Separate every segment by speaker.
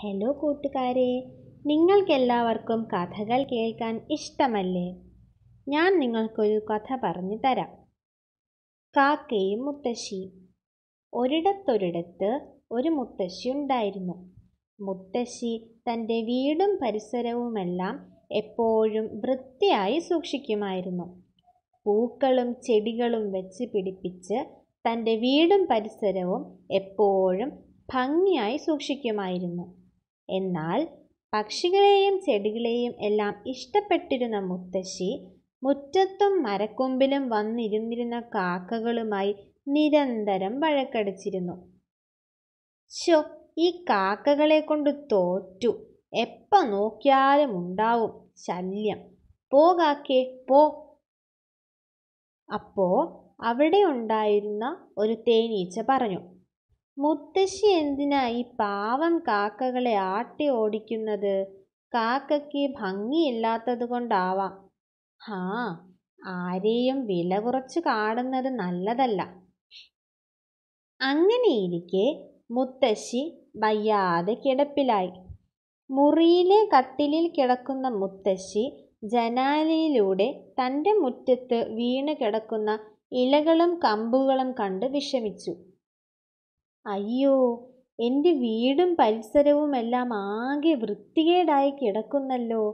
Speaker 1: hello കൂട്ടുകാരെ നിങ്ങൾക്കെല്ലാവർക്കും കഥകൾ കേൾക്കാൻ ഇഷ്ടമല്ലേ ഞാൻ നിങ്ങൾക്കൊരു കഥ പറഞ്ഞു തരാം കാക്കയും മുത്തശ്ശിയും ഒരിടത്തൊരിടത്ത് ഒരു മുത്തശ്ശി ഉണ്ടായിരുന്നു മുത്തശ്ശി തൻ്റെ വീടും പരിസരവുമെല്ലാം എപ്പോഴും വൃത്തിയായി സൂക്ഷിക്കുമായിരുന്നു പൂക്കളും ചെടികളും വെച്ച് പിടിപ്പിച്ച് തൻ്റെ വീടും പരിസരവും എപ്പോഴും ഭംഗിയായി സൂക്ഷിക്കുമായിരുന്നു എന്നാൽ പക്ഷികളെയും ചെടികളെയും എല്ലാം ഇഷ്ടപ്പെട്ടിരുന്ന മുത്തശ്ശി മുറ്റത്തും മരക്കൊമ്പിലും വന്നിരുന്നിരുന്ന കാക്കകളുമായി നിരന്തരം വഴക്കടിച്ചിരുന്നു ശോ ഈ കാക്കകളെ കൊണ്ട് തോറ്റു എപ്പ നോക്കിയാലും ഉണ്ടാവും ശല്യം പോ കാക്കേ പോ അപ്പോൾ അവിടെ ഉണ്ടായിരുന്ന ഒരു തേനീച്ച പറഞ്ഞു മുത്തശ്ശി എന്തിനാ ഈ പാവം കാക്കകളെ ആട്ടി ഓടിക്കുന്നത് കാക്കയ്ക്ക് ഭംഗിയില്ലാത്തത് കൊണ്ടാവാം ഹാ ആരെയും വില കുറച്ച് കാണുന്നത് നല്ലതല്ല അങ്ങനെയിരിക്കെ മുത്തശ്ശി വയ്യാതെ കിടപ്പിലായി മുറിയിലെ കട്ടിലിൽ കിടക്കുന്ന മുത്തശ്ശി ജനാലയിലൂടെ തൻ്റെ മുറ്റത്ത് വീണ് കിടക്കുന്ന ഇലകളും കമ്പുകളും കണ്ട് വിഷമിച്ചു അയ്യോ എൻ്റെ വീടും പരിസരവും എല്ലാം ആകെ വൃത്തികേടായി കിടക്കുന്നല്ലോ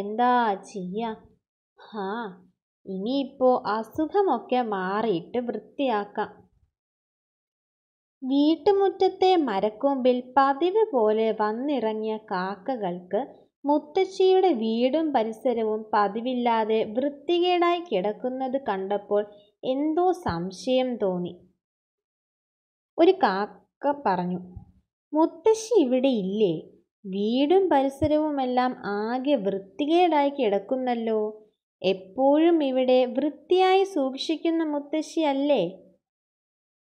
Speaker 1: എന്താ ചെയ്യ ഹാ ഇനിയിപ്പോ അസുഖമൊക്കെ മാറിയിട്ട് വൃത്തിയാക്കാം വീട്ടുമുറ്റത്തെ മരക്കൊമ്പിൽ പതിവ് പോലെ വന്നിറങ്ങിയ കാക്കകൾക്ക് മുത്തശ്ശിയുടെ വീടും പരിസരവും പതിവില്ലാതെ വൃത്തികേടായി കിടക്കുന്നത് കണ്ടപ്പോൾ എന്തോ സംശയം തോന്നി ഒരു കാക്ക പറഞ്ഞു മുത്തശ്ശി ഇവിടെ ഇല്ലേ വീടും പരിസരവുമെല്ലാം ആകെ വൃത്തികേടായി കിടക്കുന്നല്ലോ എപ്പോഴും ഇവിടെ വൃത്തിയായി സൂക്ഷിക്കുന്ന മുത്തശ്ശിയല്ലേ